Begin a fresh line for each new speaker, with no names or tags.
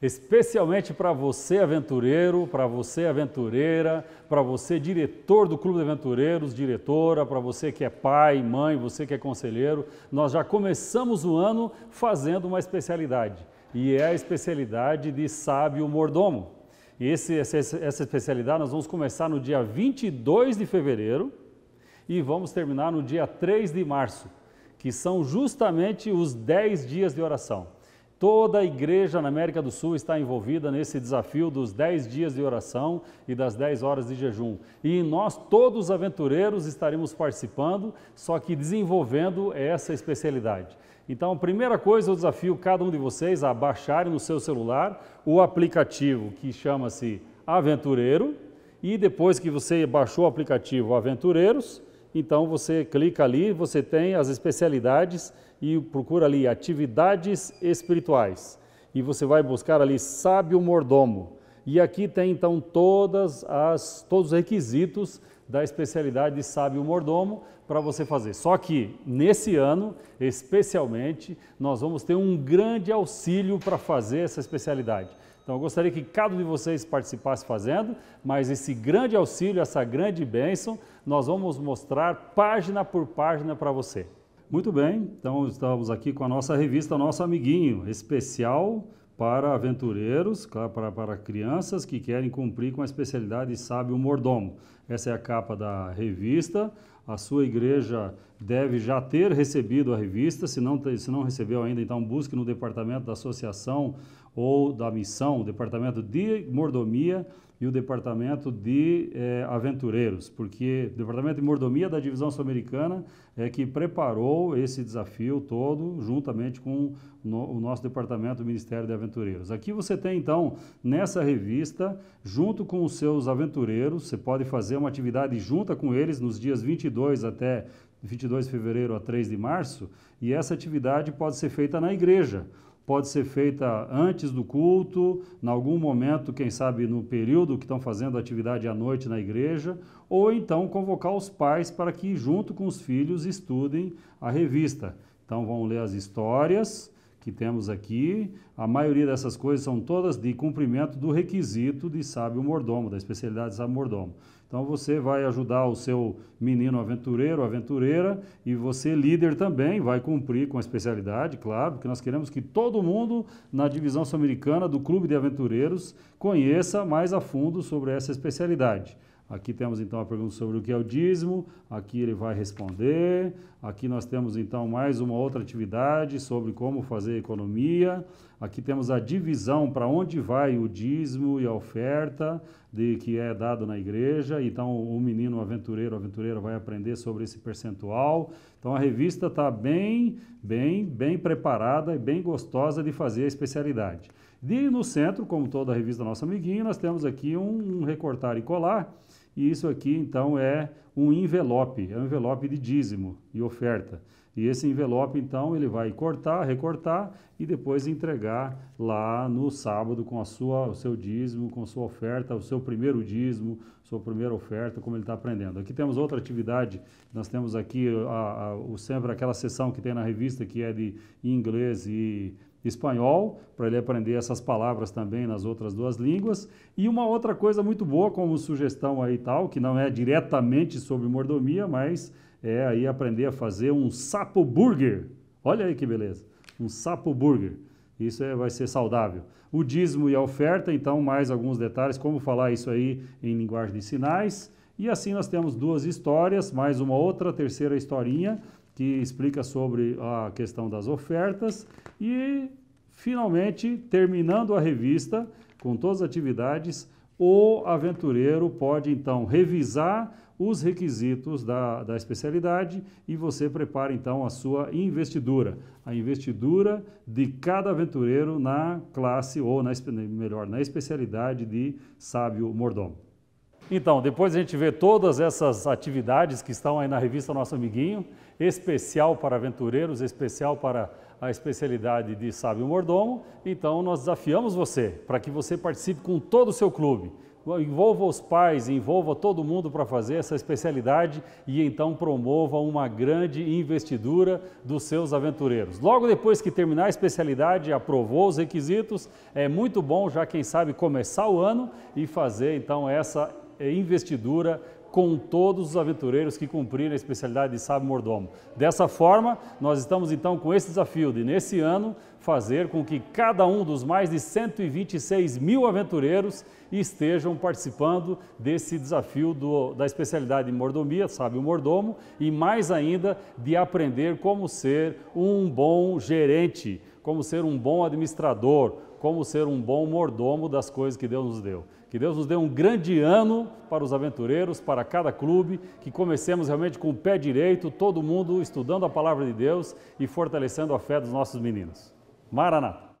especialmente para você aventureiro, para você aventureira, para você diretor do Clube de Aventureiros, diretora, para você que é pai, mãe, você que é conselheiro. Nós já começamos o ano fazendo uma especialidade e é a especialidade de sábio mordomo. E esse, essa, essa especialidade nós vamos começar no dia 22 de fevereiro e vamos terminar no dia 3 de março, que são justamente os 10 dias de oração. Toda a igreja na América do Sul está envolvida nesse desafio dos 10 dias de oração e das 10 horas de jejum. E nós, todos os aventureiros, estaremos participando, só que desenvolvendo essa especialidade. Então, primeira coisa, eu desafio cada um de vocês a baixarem no seu celular o aplicativo que chama-se Aventureiro. E depois que você baixou o aplicativo Aventureiros, então você clica ali, você tem as especialidades e procura ali atividades espirituais. E você vai buscar ali sábio mordomo. E aqui tem então todas as, todos os requisitos da especialidade de sábio mordomo para você fazer. Só que nesse ano, especialmente, nós vamos ter um grande auxílio para fazer essa especialidade. Então eu gostaria que cada um de vocês participasse fazendo, mas esse grande auxílio, essa grande bênção, nós vamos mostrar página por página para você. Muito bem, então estamos aqui com a nossa revista Nosso Amiguinho, especial para aventureiros, para, para crianças que querem cumprir com a especialidade sábio mordomo. Essa é a capa da revista a sua igreja deve já ter recebido a revista. Se não, se não recebeu ainda, então busque no departamento da associação ou da missão, departamento de mordomia e o Departamento de eh, Aventureiros, porque o Departamento de Mordomia da Divisão Sul-Americana é que preparou esse desafio todo, juntamente com no, o nosso Departamento do Ministério de Aventureiros. Aqui você tem, então, nessa revista, junto com os seus aventureiros, você pode fazer uma atividade junta com eles nos dias 22 até 22 de fevereiro a 3 de março, e essa atividade pode ser feita na igreja pode ser feita antes do culto, em algum momento, quem sabe no período que estão fazendo atividade à noite na igreja, ou então convocar os pais para que, junto com os filhos, estudem a revista. Então, vão ler as histórias que temos aqui, a maioria dessas coisas são todas de cumprimento do requisito de sábio mordomo, da especialidade de sábio mordomo. Então você vai ajudar o seu menino aventureiro, aventureira, e você líder também vai cumprir com a especialidade, claro, porque nós queremos que todo mundo na divisão sul-americana do Clube de Aventureiros conheça mais a fundo sobre essa especialidade. Aqui temos então a pergunta sobre o que é o dízimo, aqui ele vai responder. Aqui nós temos então mais uma outra atividade sobre como fazer economia. Aqui temos a divisão para onde vai o dízimo e a oferta de que é dado na igreja. Então o menino aventureiro, aventureira vai aprender sobre esse percentual. Então a revista está bem, bem, bem preparada e bem gostosa de fazer a especialidade. E no centro, como toda a revista Nossa Amiguinha, nós temos aqui um, um recortar e colar, e isso aqui então é um envelope, é um envelope de dízimo e oferta. E esse envelope então ele vai cortar, recortar e depois entregar lá no sábado com a sua, o seu dízimo, com a sua oferta, o seu primeiro dízimo, sua primeira oferta, como ele está aprendendo. Aqui temos outra atividade, nós temos aqui a, a, o sempre aquela sessão que tem na revista que é de inglês e espanhol, para ele aprender essas palavras também nas outras duas línguas. E uma outra coisa muito boa como sugestão aí tal, que não é diretamente sobre mordomia, mas é aí aprender a fazer um sapo burger. Olha aí que beleza, um sapo burger. Isso é, vai ser saudável. O dízimo e a oferta, então, mais alguns detalhes, como falar isso aí em linguagem de sinais. E assim nós temos duas histórias, mais uma outra terceira historinha que explica sobre a questão das ofertas e finalmente terminando a revista com todas as atividades, o aventureiro pode então revisar os requisitos da, da especialidade e você prepara então a sua investidura, a investidura de cada aventureiro na classe ou, na, melhor, na especialidade de sábio mordomo. Então, depois a gente vê todas essas atividades que estão aí na revista Nosso Amiguinho, especial para aventureiros, especial para a especialidade de sábio mordomo. Então, nós desafiamos você para que você participe com todo o seu clube. Envolva os pais, envolva todo mundo para fazer essa especialidade e então promova uma grande investidura dos seus aventureiros. Logo depois que terminar a especialidade, aprovou os requisitos, é muito bom já, quem sabe, começar o ano e fazer então essa é investidura com todos os aventureiros que cumpriram a especialidade de sábio mordomo. Dessa forma, nós estamos então com esse desafio de, nesse ano, fazer com que cada um dos mais de 126 mil aventureiros estejam participando desse desafio do, da especialidade de mordomia, sábio mordomo, e mais ainda de aprender como ser um bom gerente, como ser um bom administrador, como ser um bom mordomo das coisas que Deus nos deu. Que Deus nos dê um grande ano para os aventureiros, para cada clube, que comecemos realmente com o pé direito, todo mundo estudando a palavra de Deus e fortalecendo a fé dos nossos meninos. Maranata!